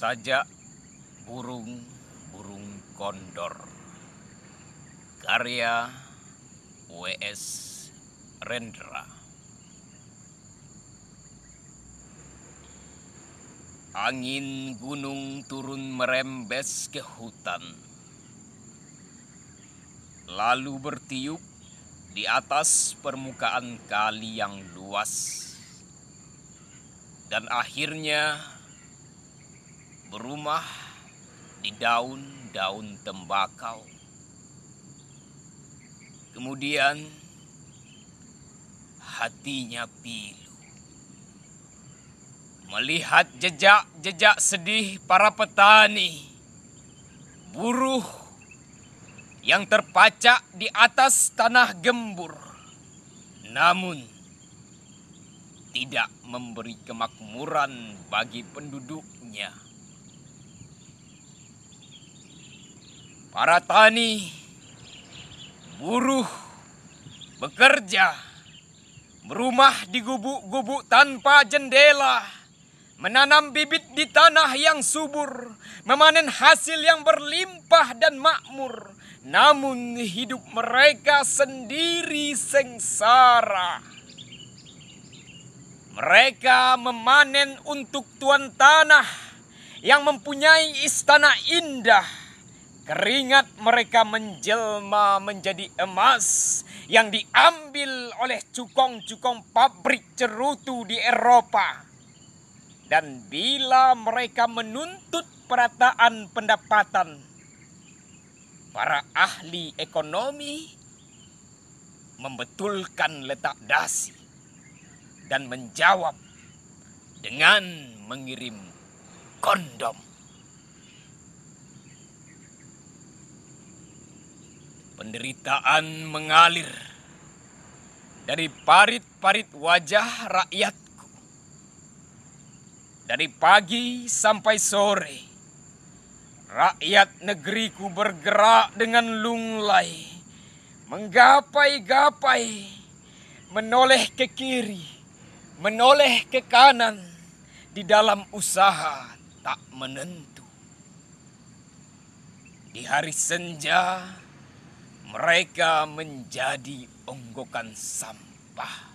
Saja burung burung kondor karya WS Rendra Angin gunung turun merembes ke hutan lalu bertiup di atas permukaan kali yang luas dan akhirnya berumah di daun-daun tembakau. Kemudian hatinya pilu. Melihat jejak-jejak sedih para petani, buruh yang terpacak di atas tanah gembur. Namun tidak memberi kemakmuran bagi penduduknya. Para tani, buruh, bekerja, berumah di gubuk-gubuk tanpa jendela, menanam bibit di tanah yang subur, memanen hasil yang berlimpah dan makmur. Namun hidup mereka sendiri sengsara. Mereka memanen untuk tuan tanah yang mempunyai istana indah Keringat mereka menjelma menjadi emas yang diambil oleh cukong-cukong pabrik cerutu di Eropa. Dan bila mereka menuntut perataan pendapatan, para ahli ekonomi membetulkan letak dasi dan menjawab dengan mengirim kondom. Penderitaan mengalir dari parit-parit wajah rakyatku. Dari pagi sampai sore, rakyat negeriku bergerak dengan lunglai, menggapai-gapai, menoleh ke kiri, menoleh ke kanan, di dalam usaha tak menentu. Di hari senja, mereka menjadi onggokan sampah.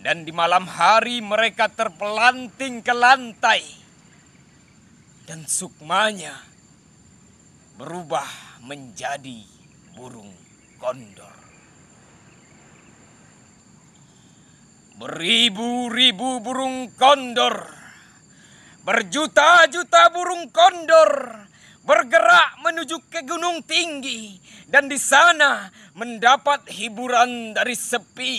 Dan di malam hari mereka terpelanting ke lantai. Dan sukmanya berubah menjadi burung kondor. Beribu-ribu burung kondor, berjuta-juta burung kondor bergerak menuju ke gunung tinggi dan di sana mendapat hiburan dari sepi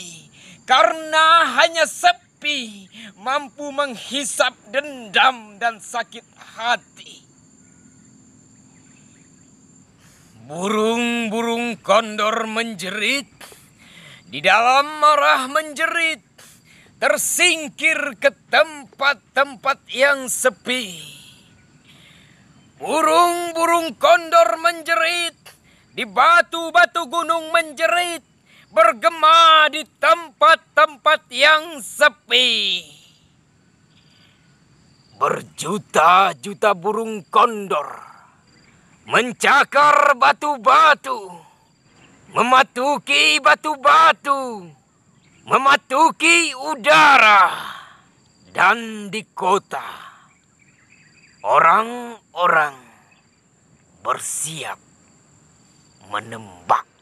karena hanya sepi mampu menghisap dendam dan sakit hati burung-burung kondor menjerit di dalam marah menjerit tersingkir ke tempat-tempat yang sepi Burung-burung kondor menjerit, di batu-batu gunung menjerit, bergema di tempat-tempat yang sepi. Berjuta-juta burung kondor mencakar batu-batu, mematuki batu-batu, mematuki udara, dan di kota. Orang-orang bersiap menembak.